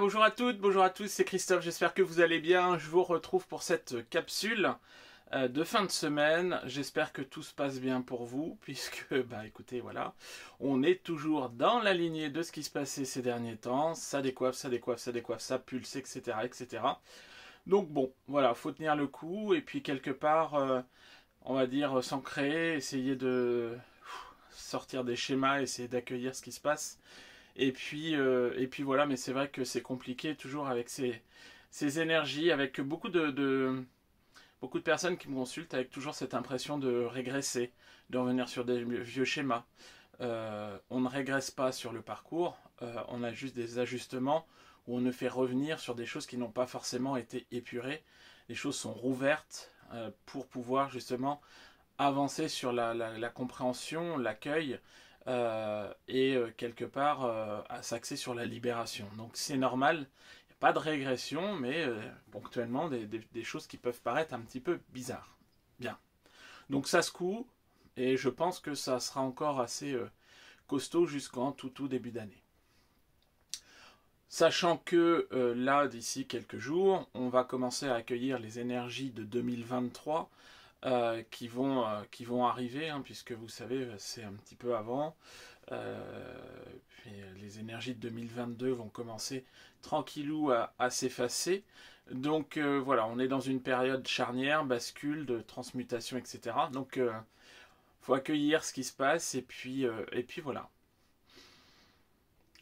bonjour à toutes, bonjour à tous, c'est Christophe, j'espère que vous allez bien. Je vous retrouve pour cette capsule euh, de fin de semaine. J'espère que tout se passe bien pour vous, puisque, bah écoutez, voilà, on est toujours dans la lignée de ce qui se passait ces derniers temps. Ça décoiffe, ça décoiffe, ça décoiffe, ça pulse, etc., etc. Donc bon, voilà, faut tenir le coup, et puis quelque part, euh, on va dire, s'ancrer, essayer de sortir des schémas, essayer d'accueillir ce qui se passe et puis, euh, et puis voilà, mais c'est vrai que c'est compliqué toujours avec ces, ces énergies, avec beaucoup de, de, beaucoup de personnes qui me consultent avec toujours cette impression de régresser, de revenir sur des vieux schémas. Euh, on ne régresse pas sur le parcours, euh, on a juste des ajustements où on ne fait revenir sur des choses qui n'ont pas forcément été épurées. Les choses sont rouvertes pour pouvoir justement avancer sur la, la compréhension, l'accueil euh, et euh, quelque part euh, à s'axer sur la libération. Donc c'est normal, il a pas de régression, mais ponctuellement des, choses qui peuvent paraître un petit peu bizarres. Bien. Donc ça se coud, et je pense que ça sera encore assez costaud jusqu'en tout, tout début d'année. Sachant que là, d'ici quelques jours, on va commencer à accueillir les énergies de 2023 euh, qui, vont, euh, qui vont arriver, hein, puisque vous savez, c'est un petit peu avant. Euh, les énergies de 2022 vont commencer tranquillou à, s'effacer. Donc voilà, on est dans une période charnière, bascule, de transmutation, etc. Donc il faut accueillir ce qui se passe et puis, et puis voilà.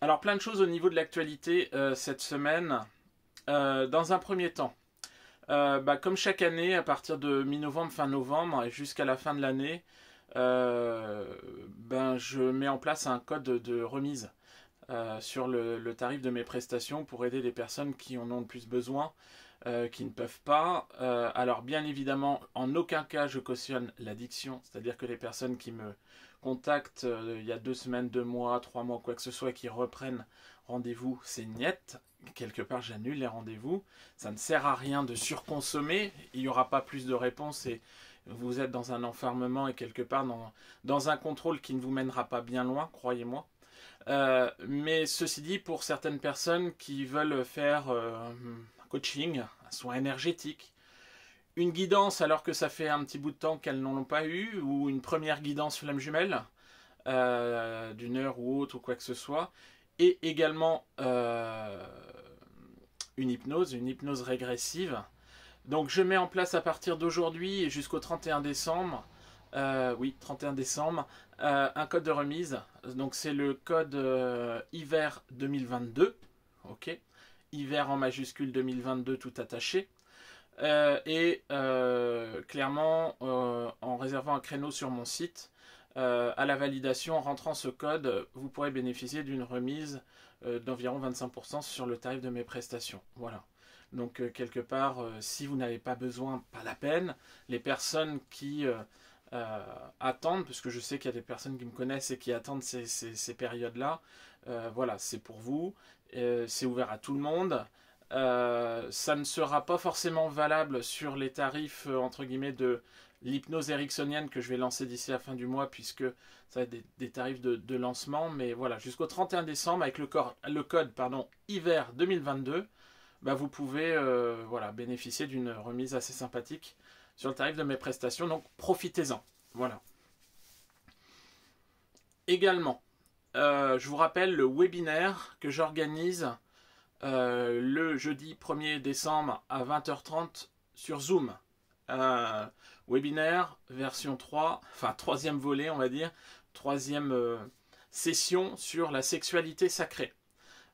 Alors plein de choses au niveau de l'actualité cette semaine. dans un premier temps, euh, bah, comme chaque année, à partir de mi-novembre, fin novembre et jusqu'à la fin de l'année, euh, ben, je mets en place un code de remise euh, sur le, le, tarif de mes prestations pour aider les personnes qui en ont le plus besoin, qui ne peuvent pas. alors bien évidemment, en aucun cas je cautionne l'addiction, c'est-à-dire que les personnes qui me contactent il y a deux semaines, deux mois, trois mois, quoi que ce soit, qui reprennent rendez-vous, c'est niette. Quelque part, j'annule les rendez-vous. Ça ne sert à rien de surconsommer. Il n'y aura pas plus de réponses et vous êtes dans un enfermement et quelque part dans, un contrôle qui ne vous mènera pas bien loin, croyez-moi. Euh, mais ceci dit, pour certaines personnes qui veulent faire un euh, coaching, un soin énergétique, une guidance alors que ça fait un petit bout de temps qu'elles n'en ont pas eu, ou une première guidance flamme jumelle, euh, d'une heure ou autre ou quoi que ce soit, et également euh, une hypnose, une hypnose régressive. Donc je mets en place à partir d'aujourd'hui et jusqu'au 31 décembre, euh, oui 31 décembre, euh, un code de remise. Donc c'est le code hiver 2022, ok, hiver en majuscule 2022 tout attaché. et clairement, en réservant un créneau sur mon site, euh, à la validation, en rentrant ce code, vous pourrez bénéficier d'une remise euh, d'environ 25% sur le tarif de mes prestations. Voilà. Donc euh, quelque part, si vous n'avez pas besoin, pas la peine. Les personnes qui attendent, parce que je sais qu'il y a des personnes qui me connaissent et qui attendent ces, ces périodes-là, voilà, c'est pour vous, c'est ouvert à tout le monde. ça ne sera pas forcément valable sur les tarifs entre guillemets de l'hypnose ericksonienne que je vais lancer d'ici la fin du mois, puisque ça va être des, tarifs de, lancement. Mais voilà, jusqu'au 31 décembre, avec le, code pardon, hiver 2022, bah, vous pouvez euh, voilà, bénéficier d'une remise assez sympathique sur le tarif de mes prestations. Donc profitez-en. Voilà. Également, euh, je vous rappelle le webinaire que j'organise euh, le jeudi 1er décembre à 20h30 sur Zoom. Euh, webinaire, version 3, enfin troisième volet, on va dire, troisième euh, session sur la sexualité sacrée.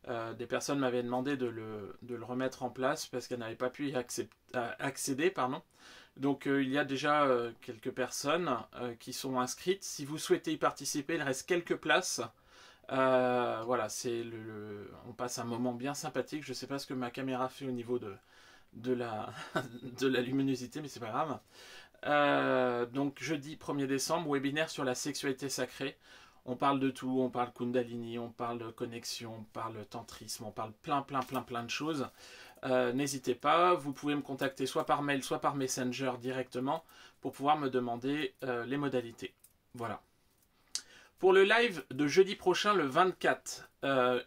Euh, des personnes m'avaient demandé de le, remettre en place parce qu'elles n'avaient pas pu y euh, accéder. Pardon. Donc il y a déjà quelques personnes qui sont inscrites. Si vous souhaitez y participer, il reste quelques places. voilà, c'est le, on passe un moment bien sympathique. Je ne sais pas ce que ma caméra fait au niveau de, de, la, de la luminosité, mais c'est pas grave. Euh, donc jeudi 1er décembre, webinaire sur la sexualité sacrée. On parle de tout, on parle Kundalini, on parle connexion, on parle tantrisme, on parle plein plein plein plein de choses. Euh, n'hésitez pas, vous pouvez me contacter soit par mail, soit par messenger directement pour pouvoir me demander euh, les modalités. Voilà. Pour le live de jeudi prochain, le 24,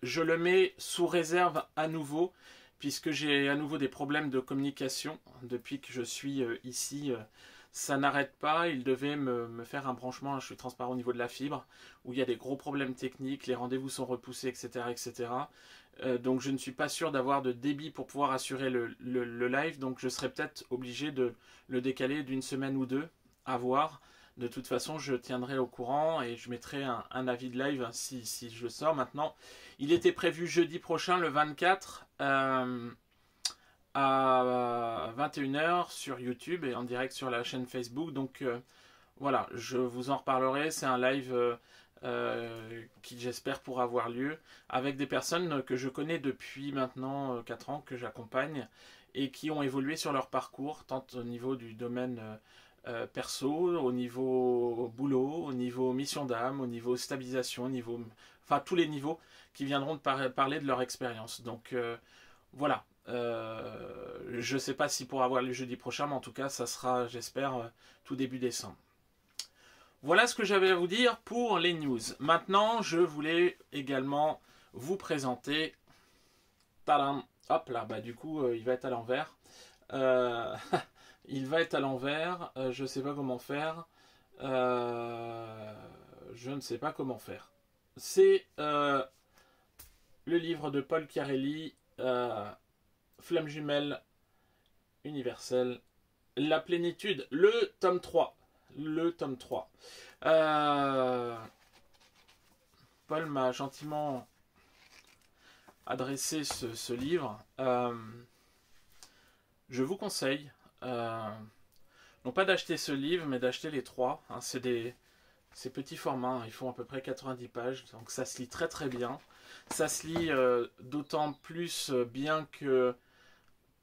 je le mets sous réserve à nouveau puisque j'ai à nouveau des problèmes de communication depuis que je suis ici ça n'arrête pas. Il devait me, faire un branchement, je suis transparent au niveau de la fibre, où il y a des gros problèmes techniques, les rendez-vous sont repoussés, etc. etc. Euh, donc je ne suis pas sûr d'avoir de débit pour pouvoir assurer le, live, donc je serais peut-être obligé de le décaler d'une semaine ou deux, à voir. De toute façon, je tiendrai au courant et je mettrai un, avis de live hein, si, si, je sors maintenant. Il était prévu jeudi prochain, le 24 à 21h sur YouTube et en direct sur la chaîne Facebook. Donc euh, voilà, je vous en reparlerai. C'est un live euh, euh, qui j'espère pourra avoir lieu avec des personnes que je connais depuis maintenant 4 ans, que j'accompagne et qui ont évolué sur leur parcours, tant au niveau du domaine perso, au niveau boulot, au niveau mission d'âme, au niveau stabilisation, au niveau... Enfin tous les niveaux qui viendront parler de leur expérience. Donc voilà, euh, je ne sais pas si pour avoir le jeudi prochain, mais en tout cas, ça sera, j'espère, euh, tout début décembre. Voilà ce que j'avais à vous dire pour les news. Maintenant, je voulais également vous présenter... Tadam Hop là, bah du coup, euh, il va être à l'envers. il va être à l'envers, je ne sais pas comment faire. je ne sais pas comment faire. C'est le livre de Paul Chiarelli... Flamme jumelle universelle, la plénitude, le tome 3. Le tome 3. Euh, Paul m'a gentiment adressé ce, livre. Euh, je vous conseille, euh, non pas d'acheter ce livre, mais d'acheter les trois. Hein, c'est des ces petits formats, hein. ils font à peu près 90 pages, donc ça se lit très très bien. Ça se lit d'autant plus bien que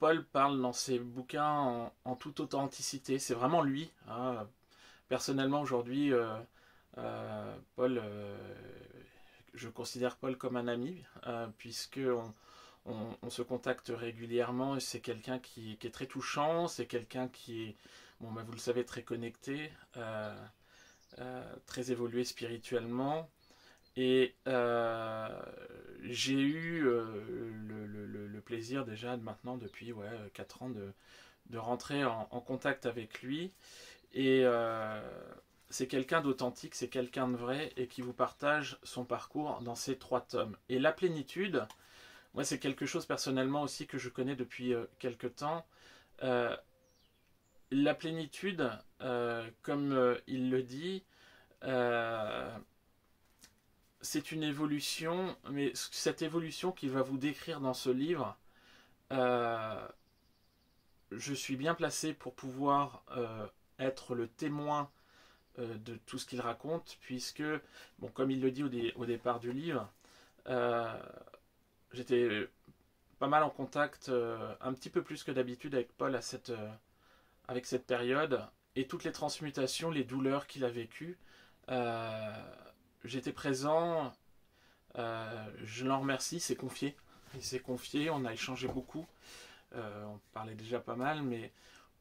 Paul parle dans ses bouquins en, toute authenticité. C'est vraiment lui. Ah, personnellement, aujourd'hui, euh, euh, Paul, euh, je considère Paul comme un ami, puisque on, se contacte régulièrement. C'est quelqu'un qui, est très touchant. C'est quelqu'un qui est, bon, bah, vous le savez, très connecté, très évolué spirituellement. Et euh, j'ai eu euh, le, plaisir déjà maintenant depuis ouais, 4 ans de, rentrer en, contact avec lui. Et euh, c'est quelqu'un d'authentique, c'est quelqu'un de vrai et qui vous partage son parcours dans ces trois tomes. Et la plénitude, moi c'est quelque chose personnellement aussi que je connais depuis quelque temps. la plénitude, comme il le dit, c'est une évolution, mais cette évolution qu'il va vous décrire dans ce livre, euh, je suis bien placé pour pouvoir euh, être le témoin euh, de tout ce qu'il raconte, puisque, bon, comme il le dit au, départ du livre, j'étais pas mal en contact, un petit peu plus que d'habitude avec Paul à cette, avec cette période, et toutes les transmutations, les douleurs qu'il a vécues j'étais présent, euh, je l'en remercie, c'est confié. Il s'est confié, on a échangé beaucoup. Euh, on parlait déjà pas mal, mais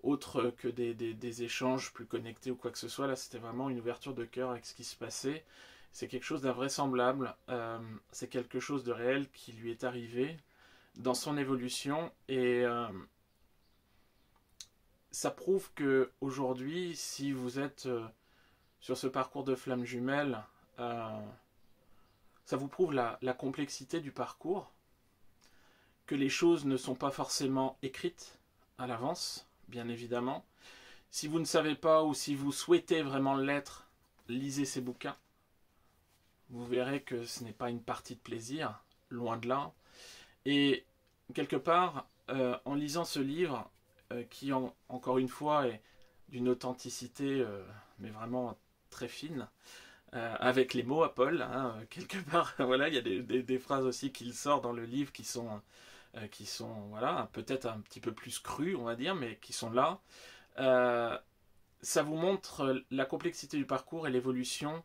autre que des, des, échanges plus connectés ou quoi que ce soit, là c'était vraiment une ouverture de cœur avec ce qui se passait. C'est quelque chose d'invraisemblable, euh, c'est quelque chose de réel qui lui est arrivé dans son évolution et ça prouve que aujourd'hui, si vous êtes sur ce parcours de flammes jumelles, euh, ça vous prouve la, complexité du parcours, que les choses ne sont pas forcément écrites à l'avance, bien évidemment. Si vous ne savez pas ou si vous souhaitez vraiment l'être, lisez ces bouquins. Vous verrez que ce n'est pas une partie de plaisir, loin de là. Et quelque part, euh, en lisant ce livre, euh, qui en, encore une fois est d'une authenticité, mais vraiment très fine, euh, avec les mots à Paul. Hein, euh, quelque part, voilà, il y a des, phrases aussi qu'il sort dans le livre qui sont, euh, qui sont voilà, peut-être un petit peu plus crues, on va dire, mais qui sont là. ça vous montre la complexité du parcours et l'évolution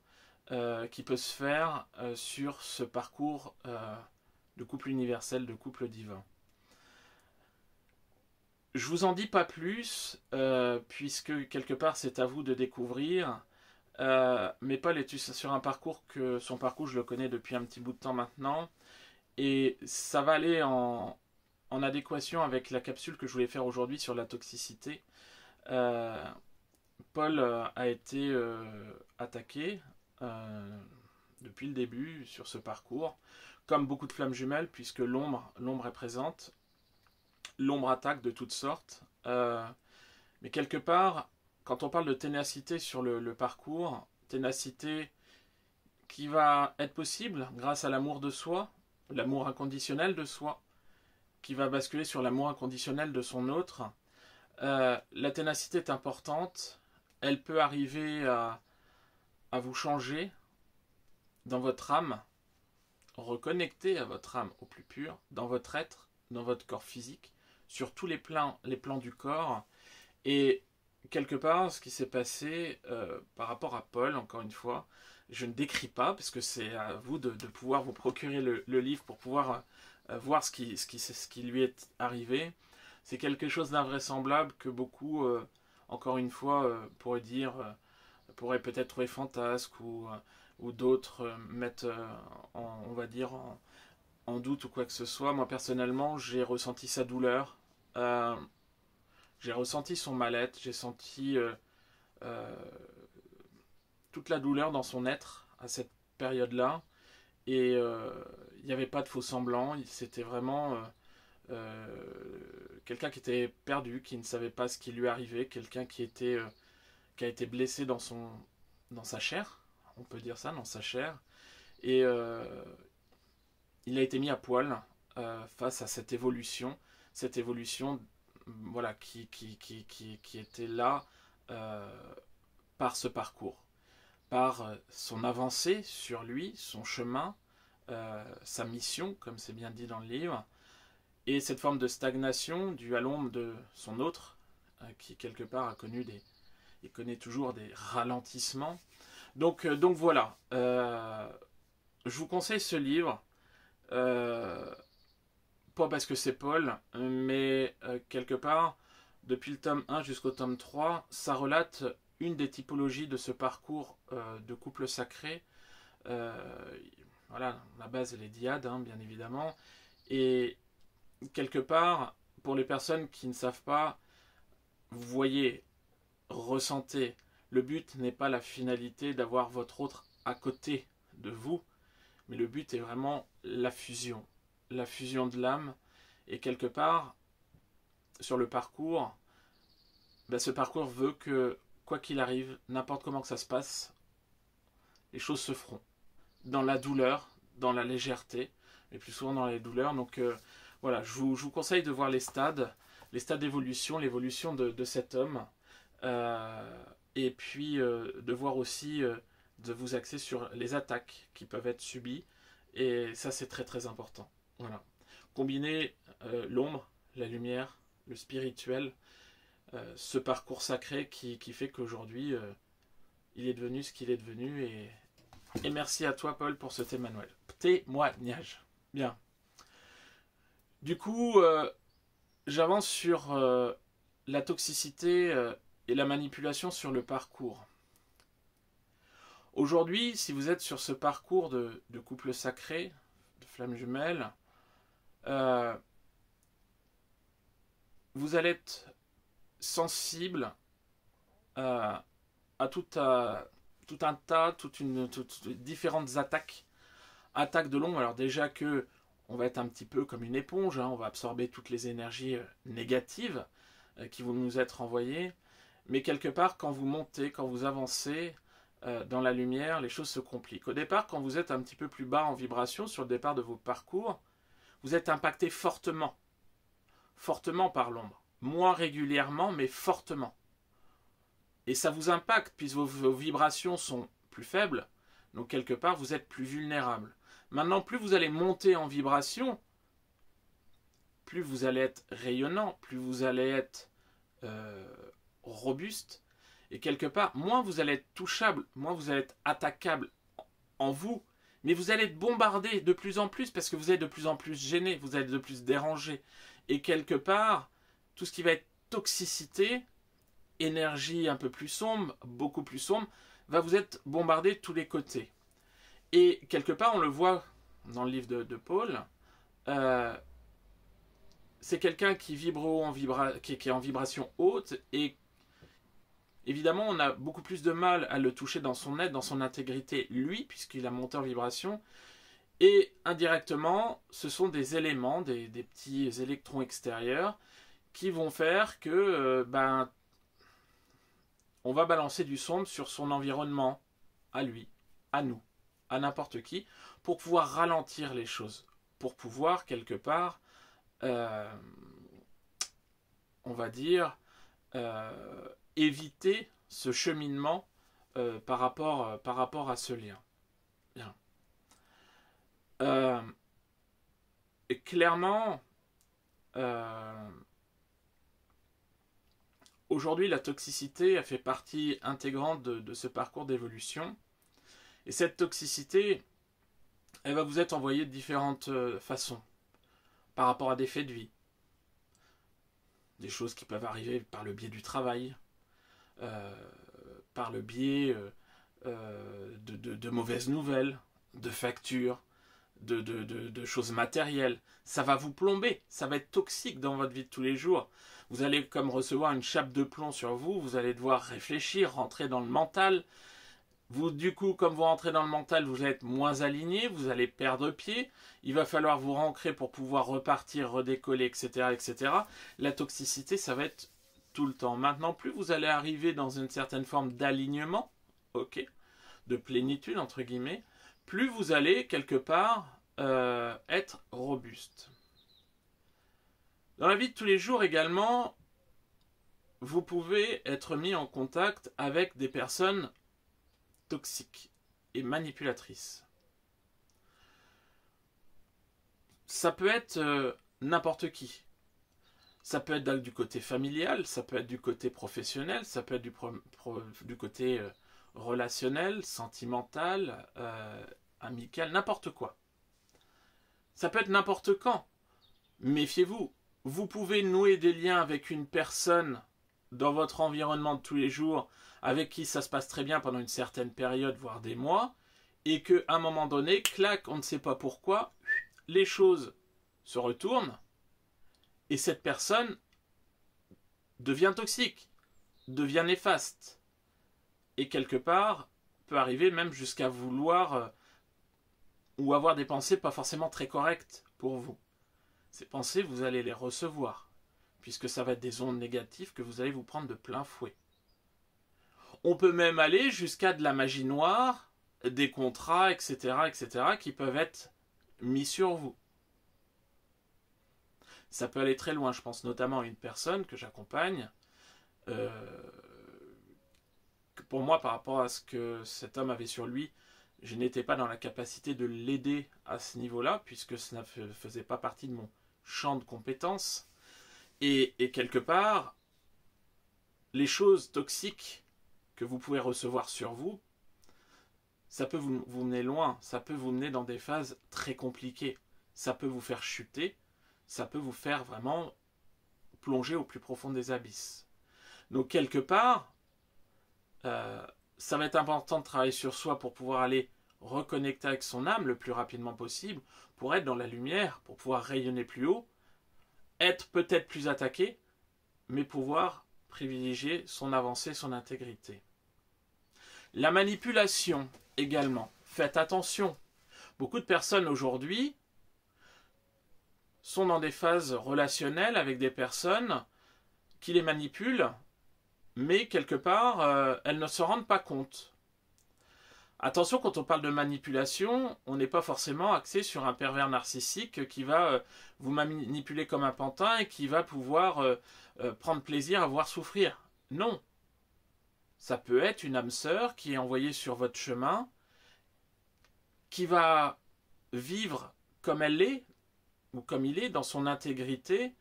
qui peut se faire sur ce parcours de couple universel, de couple divin. Je vous en dis pas plus, puisque quelque part c'est à vous de découvrir euh, mais Paul est sur un parcours que son parcours, je le connais depuis un petit bout de temps maintenant. Et ça va aller en, adéquation avec la capsule que je voulais faire aujourd'hui sur la toxicité. Euh, Paul euh, a été attaqué depuis le début sur ce parcours, comme beaucoup de flammes jumelles, puisque l'ombre, l'ombre est présente. L'ombre attaque de toutes sortes. mais quelque part, quand on parle de ténacité sur le, parcours, ténacité qui va être possible grâce à l'amour de soi, l'amour inconditionnel de soi, qui va basculer sur l'amour inconditionnel de son autre. Euh, la ténacité est importante, elle peut arriver à, à vous changer dans votre âme, reconnecter à votre âme au plus pur, dans votre être, dans votre corps physique, sur tous les plans, les plans du corps. Et quelque part, ce qui s'est passé euh, par rapport à Paul, encore une fois, je ne décris pas, parce que c'est à vous de, pouvoir vous procurer le, livre pour pouvoir euh, euh, voir ce qui, ce, qui, ce qui, lui est arrivé. C'est quelque chose d'invraisemblable que beaucoup, encore une fois, pourraient dire, pourrait peut-être trouver fantasque ou, ou d'autres mettent, en, on va dire, en, doute ou quoi que ce soit. Moi, personnellement, j'ai ressenti sa douleur j'ai ressenti son mal-être, j'ai senti euh, euh, toute la douleur dans son être à cette période-là. Et euh, il n'y avait pas de faux semblants, c'était vraiment quelqu'un qui était perdu, qui ne savait pas ce qui lui arrivait, quelqu'un qui, était, qui a été blessé dans, son, dans sa chair, on peut dire ça, dans sa chair. Et il a été mis à poil face à cette évolution, cette évolution voilà, qui, qui, qui, qui était là euh, par ce parcours, par euh, son avancée sur lui, son chemin, euh, sa mission, comme c'est bien dit dans le livre, et cette forme de stagnation due à l'ombre de son autre, qui quelque part a connu des, il connaît toujours des ralentissements. Donc, donc voilà, je vous conseille ce livre pas parce que c'est Paul, euh, mais euh, quelque part, depuis le tome 1 jusqu'au tome 3, ça relate une des typologies de ce parcours euh, de couple sacré. voilà, la base, elle est diade, hein, bien évidemment. Et quelque part, pour les personnes qui ne savent pas, vous voyez, ressentez, le but n'est pas la finalité d'avoir votre autre à côté de vous, mais le but est vraiment la fusion, la fusion de l'âme. Et quelque part, sur le parcours, ben, ce parcours veut que, quoi qu'il arrive, n'importe comment que ça se passe, les choses se feront. Dans la douleur, dans la légèreté, mais plus souvent dans les douleurs. Donc euh, voilà, je vous, conseille de voir les stades, les stades d'évolution, l'évolution de, cet homme. Euh, et puis euh, de voir aussi, de vous axer sur les attaques qui peuvent être subies. Et ça, c'est très très important. Voilà. Combiner euh, l'ombre, la lumière, le spirituel, euh, ce parcours sacré qui, fait qu'aujourd'hui, euh, il est devenu ce qu'il est devenu. Et, et, merci à toi, Paul, pour ce témoignage. Témoignage. Bien. Du coup, j'avance sur la toxicité et la manipulation sur le parcours. Aujourd'hui, si vous êtes sur ce parcours de, de couple sacré, de flamme jumelle, euh, vous allez être sensible euh, à tout, euh, tout, un tas, toutes une, différentes attaques, attaques de l'ombre. Alors déjà que on va être un petit peu comme une éponge, hein. on va absorber toutes les énergies négatives qui vont nous être envoyées. Mais quelque part, quand vous montez, quand vous avancez dans la lumière, les choses se compliquent. Au départ, quand vous êtes un petit peu plus bas en vibration, sur le départ de vos parcours, vous êtes impacté fortement. Fortement par l'ombre. Moins régulièrement, mais fortement. Et ça vous impacte, puisque vos, vibrations sont plus faibles, donc quelque part, vous êtes plus vulnérable. Maintenant, plus vous allez monter en vibration, plus vous allez être rayonnant, plus vous allez être euh, robuste, et quelque part, moins vous allez être touchable, moins vous allez être attaquable en vous, mais vous allez être bombardé de plus en plus parce que vous êtes de plus en plus gêné, vous êtes de plus dérangé. Et quelque part, tout ce qui va être toxicité, énergie un peu plus sombre, beaucoup plus sombre, va vous être bombardé de tous les côtés. Et quelque part, on le voit dans le livre de, Paul, euh, c'est quelqu'un qui vibre en vibra qui est en vibration haute et Évidemment, on a beaucoup plus de mal à le toucher dans son être, dans son intégrité, lui, puisqu'il a monté en vibration. Et indirectement, ce sont des éléments, des, petits électrons extérieurs, qui vont faire que euh, ben, on va balancer du sombre sur son environnement, à lui, à nous, à n'importe qui, pour pouvoir ralentir les choses, pour pouvoir quelque part, euh, on va dire, euh, éviter ce cheminement euh, par, rapport, euh, par rapport à ce lien. Euh, et clairement, aujourd'hui, la toxicité a fait partie intégrante de ce parcours d'évolution. Et cette toxicité, elle va vous être envoyée de différentes façons, par rapport à des faits de vie, des choses qui peuvent arriver par le biais du travail, euh, par le biais euh, euh, de, mauvaises nouvelles, de factures, de, choses matérielles. Ça va vous plomber, ça va être toxique dans votre vie de tous les jours. Vous allez comme recevoir une chape de plomb sur vous, vous allez devoir réfléchir, rentrer dans le mental. Vous, du coup, comme vous rentrez dans le mental, vous êtes moins aligné, vous allez perdre pied, il va falloir vous rentrer pour pouvoir repartir, redécoller, etc., etc. La toxicité, ça va être le temps. Maintenant, plus vous allez arriver dans une certaine forme d'alignement, ok, de plénitude, entre guillemets, plus vous allez, quelque part, euh, être robuste. Dans la vie de tous les jours également, vous pouvez être mis en contact avec des personnes toxiques et manipulatrices. Ça peut être euh, n'importe qui. Ça peut être du côté familial, ça peut être du côté professionnel, ça peut être du, côté euh, relationnel, sentimental, euh, amical, n'importe quoi. Ça peut être n'importe quand. Méfiez-vous, vous pouvez nouer des liens avec une personne dans votre environnement de tous les jours, avec qui ça se passe très bien pendant une certaine période, voire des mois, et qu'à un moment donné, clac, on ne sait pas pourquoi, les choses se retournent, et cette personne devient toxique, devient néfaste. Et quelque part, peut arriver même jusqu'à vouloir euh, ou avoir des pensées pas forcément très correctes pour vous. Ces pensées, vous allez les recevoir, puisque ça va être des ondes négatives que vous allez vous prendre de plein fouet. On peut même aller jusqu'à de la magie noire, des contrats, etc., etc., qui peuvent être mis sur vous ça peut aller très loin. Je pense notamment à une personne que j'accompagne. Euh, pour moi, par rapport à ce que cet homme avait sur lui, je n'étais pas dans la capacité de l'aider à ce niveau-là, puisque ça ne faisait pas partie de mon champ de compétences. Et, quelque part, les choses toxiques que vous pouvez recevoir sur vous, ça peut vous mener loin, ça peut vous mener dans des phases très compliquées, ça peut vous faire chuter, ça peut vous faire vraiment plonger au plus profond des abysses. Donc quelque part, euh, ça va être important de travailler sur soi pour pouvoir aller reconnecter avec son âme le plus rapidement possible, pour être dans la lumière, pour pouvoir rayonner plus haut, être peut-être plus attaqué, mais pouvoir privilégier son avancée, son intégrité. La manipulation également. Faites attention. Beaucoup de personnes aujourd'hui sont dans des phases relationnelles avec des personnes qui les manipulent, mais quelque part, euh, elles ne se rendent pas compte. Attention, quand on parle de manipulation, on n'est pas forcément axé sur un pervers narcissique qui va euh, vous manipuler comme un pantin et qui va pouvoir euh, prendre plaisir à voir souffrir. Non. Ça peut être une âme sœur qui est envoyée sur votre chemin, qui va vivre comme elle l'est, comme il est, dans son intégrité,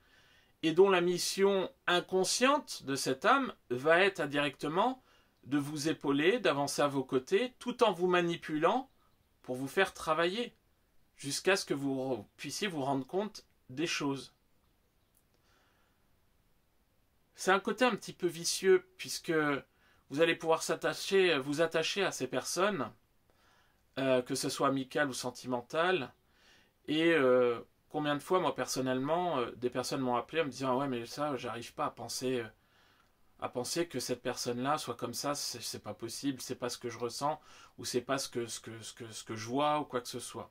et dont la mission inconsciente de cette âme va être indirectement de vous épauler, d'avancer à vos côtés, tout en vous manipulant pour vous faire travailler, jusqu'à ce que vous puissiez vous rendre compte des choses. C'est un côté un petit peu vicieux, puisque vous allez pouvoir s'attacher, vous attacher à ces personnes, euh, que ce soit amical ou sentimentales, et euh, Combien de fois, moi personnellement, euh, des personnes m'ont appelé en me disant ah ouais mais ça, j'arrive pas à penser, euh, à penser que cette personne-là soit comme ça, c'est pas possible, c'est pas ce que je ressens ou c'est pas ce que, ce que, ce que, ce que je vois ou quoi que ce soit.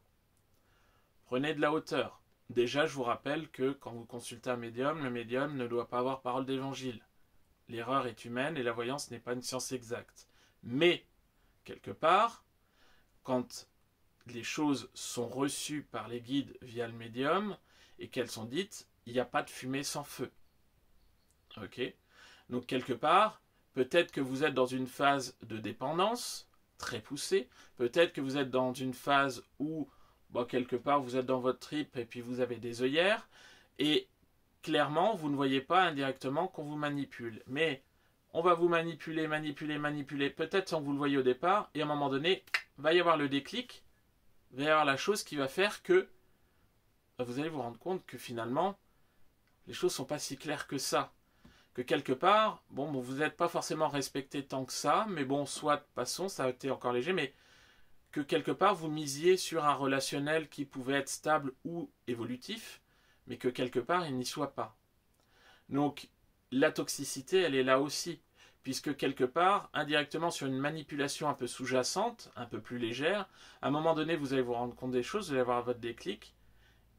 Prenez de la hauteur. Déjà, je vous rappelle que quand vous consultez un médium, le médium ne doit pas avoir parole d'évangile. L'erreur est humaine et la voyance n'est pas une science exacte. Mais, quelque part, quand les choses sont reçues par les guides via le médium et qu'elles sont dites, il n'y a pas de fumée sans feu. Ok Donc quelque part, peut-être que vous êtes dans une phase de dépendance très poussée, peut-être que vous êtes dans une phase où, quelque part, vous êtes dans votre trip et puis vous avez des œillères, et clairement, vous ne voyez pas indirectement qu'on vous manipule. Mais on va vous manipuler, manipuler, manipuler, peut-être sans que vous le voyez au départ, et à un moment donné, va y avoir le déclic, avoir la chose qui va faire que bah, vous allez vous rendre compte que finalement, les choses sont pas si claires que ça. Que quelque part, bon, bon vous n'êtes pas forcément respecté tant que ça, mais bon, soit, passons, ça a été encore léger, mais que quelque part, vous misiez sur un relationnel qui pouvait être stable ou évolutif, mais que quelque part, il n'y soit pas. Donc, la toxicité, elle est là aussi puisque quelque part, indirectement sur une manipulation un peu sous-jacente, un peu plus légère, à un moment donné, vous allez vous rendre compte des choses, vous allez avoir votre déclic,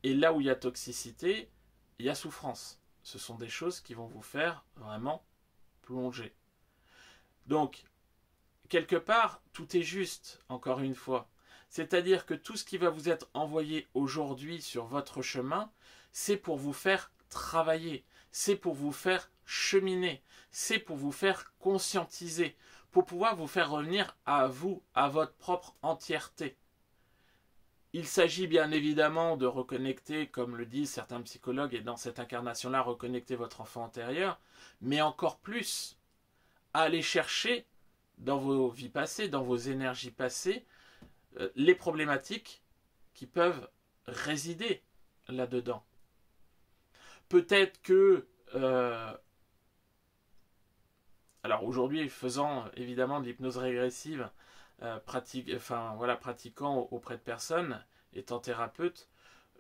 et là où il y a toxicité, il y a souffrance. Ce sont des choses qui vont vous faire vraiment plonger. Donc, quelque part, tout est juste, encore une fois. C'est-à-dire que tout ce qui va vous être envoyé aujourd'hui sur votre chemin, c'est pour vous faire travailler, c'est pour vous faire cheminer, c'est pour vous faire conscientiser, pour pouvoir vous faire revenir à vous, à votre propre entièreté. Il s'agit bien évidemment de reconnecter, comme le disent certains psychologues, et dans cette incarnation-là, reconnecter votre enfant antérieur, mais encore plus, aller chercher dans vos vies passées, dans vos énergies passées, euh, les problématiques qui peuvent résider là-dedans. Peut-être que euh, alors aujourd'hui, faisant évidemment de l'hypnose régressive, euh, pratique, enfin, voilà, pratiquant auprès de personnes, étant thérapeute,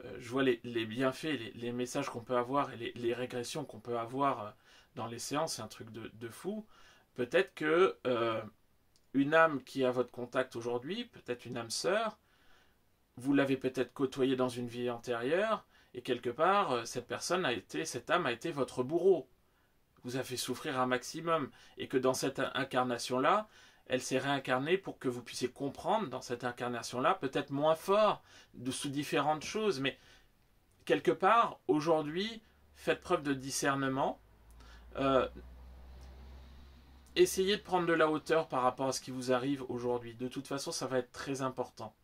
euh, je vois les, bienfaits, les, messages qu'on peut avoir et les, régressions qu'on peut avoir euh, dans les séances, c'est un truc de, fou. Peut-être que une âme qui a votre contact aujourd'hui, peut-être une âme sœur, vous l'avez peut-être côtoyée dans une vie antérieure, et quelque part, cette personne a été, cette âme a été votre bourreau vous a fait souffrir un maximum, et que dans cette incarnation-là, elle s'est réincarnée pour que vous puissiez comprendre dans cette incarnation-là, peut-être moins fort, de, sous différentes choses, mais quelque part, aujourd'hui, faites preuve de discernement, euh, essayez de prendre de la hauteur par rapport à ce qui vous arrive aujourd'hui. De toute façon, ça va être très important.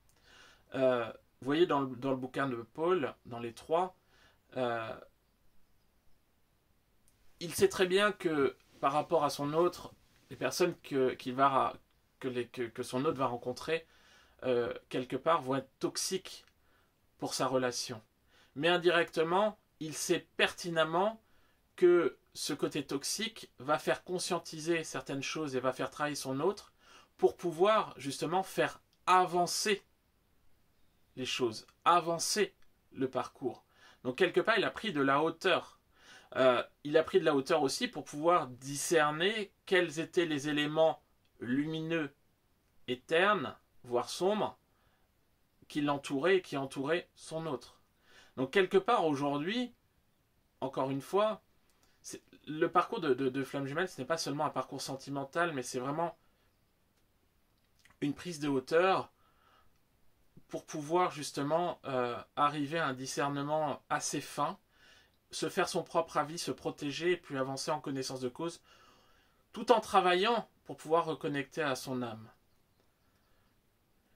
Euh, vous voyez, dans le, dans le, bouquin de Paul, dans les trois, euh, il sait très bien que par rapport à son autre, les personnes que, va, que, que, son autre va rencontrer, euh, quelque part, vont être toxiques pour sa relation. Mais indirectement, il sait pertinemment que ce côté toxique va faire conscientiser certaines choses et va faire travailler son autre pour pouvoir justement faire avancer les choses, avancer le parcours. Donc quelque part, il a pris de la hauteur euh, il a pris de la hauteur aussi pour pouvoir discerner quels étaient les éléments lumineux éternes, voire sombres, qui l'entouraient et qui entouraient son autre. Donc quelque part aujourd'hui, encore une fois, le parcours de, Flamme Jumelle, ce n'est pas seulement un parcours sentimental, mais c'est vraiment une prise de hauteur pour pouvoir justement euh, arriver à un discernement assez fin se faire son propre avis, se protéger, puis avancer en connaissance de cause, tout en travaillant pour pouvoir reconnecter à son âme.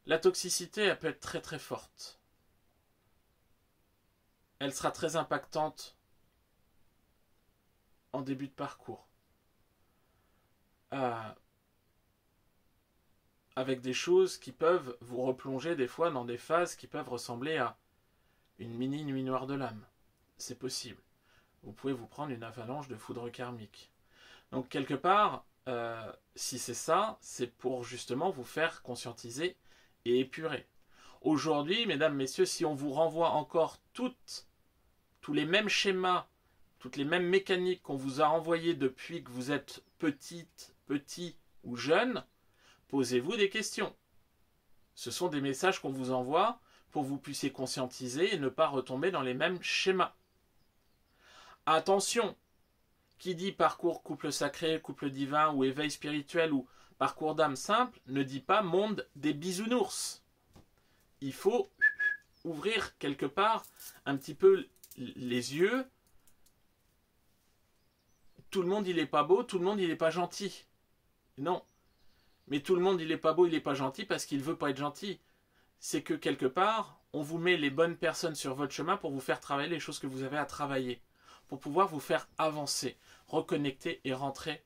La toxicité, elle peut être très très forte. Elle sera très impactante en début de parcours. Euh, avec des choses qui peuvent vous replonger des fois dans des phases qui peuvent ressembler à une mini nuit noire de l'âme. C'est possible vous pouvez vous prendre une avalanche de foudre karmique. Donc quelque part, euh, si c'est ça, c'est pour justement vous faire conscientiser et épurer. Aujourd'hui, mesdames, messieurs, si on vous renvoie encore toutes, tous les mêmes schémas, toutes les mêmes mécaniques qu'on vous a envoyées depuis que vous êtes petite, petit ou jeune, posez-vous des questions. Ce sont des messages qu'on vous envoie pour que vous puissiez conscientiser et ne pas retomber dans les mêmes schémas. Attention Qui dit parcours couple sacré, couple divin ou éveil spirituel ou parcours d'âme simple ne dit pas monde des bisounours. Il faut ouvrir quelque part un petit peu les yeux. Tout le monde il n'est pas beau, tout le monde il n'est pas gentil. Non. Mais tout le monde il n'est pas beau, il n'est pas gentil parce qu'il veut pas être gentil. C'est que quelque part, on vous met les bonnes personnes sur votre chemin pour vous faire travailler les choses que vous avez à travailler pour pouvoir vous faire avancer, reconnecter et rentrer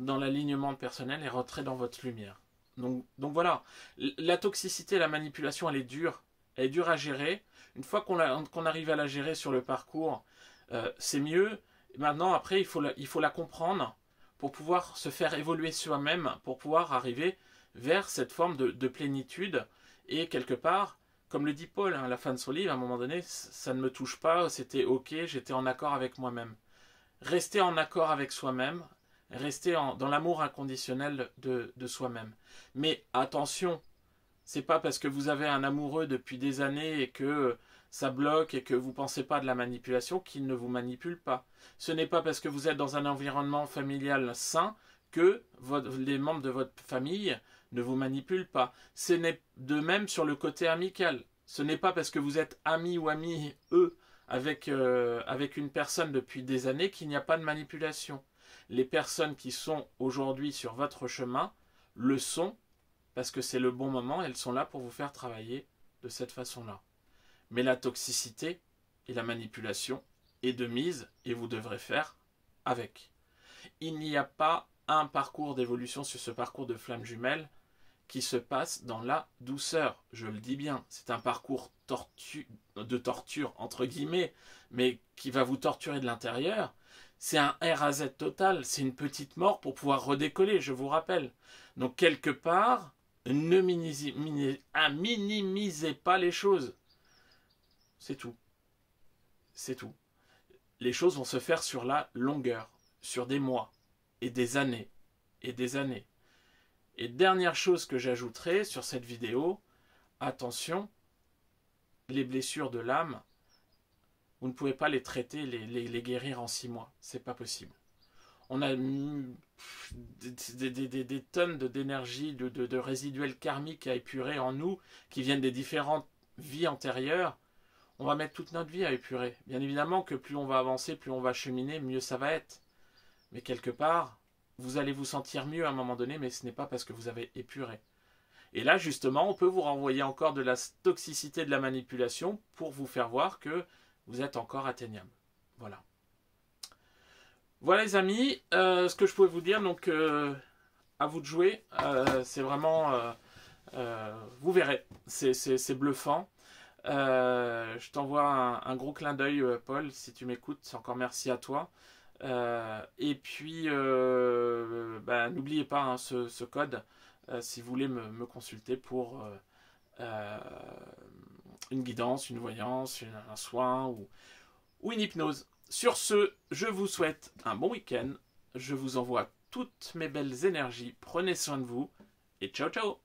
dans l'alignement personnel et rentrer dans votre lumière. Donc, voilà, la toxicité, la manipulation, elle est dure, elle est dure à gérer. Une fois qu'on arrive à la gérer sur le parcours, euh, c'est mieux. Maintenant, après, il faut, la, comprendre pour pouvoir se faire évoluer soi-même, pour pouvoir arriver vers cette forme de plénitude et quelque part comme le dit Paul à hein, la fin de son livre, à un moment donné, ça ne me touche pas, c'était ok, j'étais en accord avec moi-même. Restez en accord avec soi-même, rester dans l'amour inconditionnel de, soi-même. Mais attention, c'est pas parce que vous avez un amoureux depuis des années et que ça bloque et que vous ne pensez pas de la manipulation qu'il ne vous manipule pas. Ce n'est pas parce que vous êtes dans un environnement familial sain que les membres de votre famille ne vous manipule pas. Ce n'est de même sur le côté amical. Ce n'est pas parce que vous êtes ami ou ami, eux, avec, euh, avec une personne depuis des années qu'il n'y a pas de manipulation. Les personnes qui sont aujourd'hui sur votre chemin le sont parce que c'est le bon moment, elles sont là pour vous faire travailler de cette façon-là. Mais la toxicité et la manipulation est de mise et vous devrez faire avec. Il n'y a pas un parcours d'évolution sur ce parcours de flamme jumelles qui se passe dans la douceur. Je le dis bien, c'est un parcours de torture, entre guillemets, mais qui va vous torturer de l'intérieur. C'est un R à Z total, c'est une petite mort pour pouvoir redécoller, je vous rappelle. Donc quelque part, ne ah, minimisez pas les choses. C'est tout. C'est tout. Les choses vont se faire sur la longueur, sur des mois, et des années, et des années. Et dernière chose que j'ajouterai sur cette vidéo, attention, les blessures de l'âme, vous ne pouvez pas les traiter, les, guérir en six mois. C'est pas possible. On a des, des, tonnes d'énergie, de, de, de résiduels karmiques à épurer en nous, qui viennent des différentes vies antérieures. On va mettre toute notre vie à épurer. Bien évidemment que plus on va avancer, plus on va cheminer, mieux ça va être. Mais quelque part, vous allez vous sentir mieux à un moment donné, mais ce n'est pas parce que vous avez épuré. Et là, justement, on peut vous renvoyer encore de la toxicité de la manipulation pour vous faire voir que vous êtes encore atteignable. Voilà. Voilà les amis, euh, ce que je pouvais vous dire, donc euh, à vous de jouer, euh, c'est vraiment, vous verrez, c'est bluffant. je t'envoie un, gros clin d'œil, Paul, si tu m'écoutes, encore merci à toi. Euh, et puis, euh, bah, n'oubliez pas hein, ce, code euh, si vous voulez me, consulter pour une guidance, une voyance, un soin ou, ou une hypnose. Sur ce, je vous souhaite un bon week-end. Je vous envoie toutes mes belles énergies. Prenez soin de vous et ciao ciao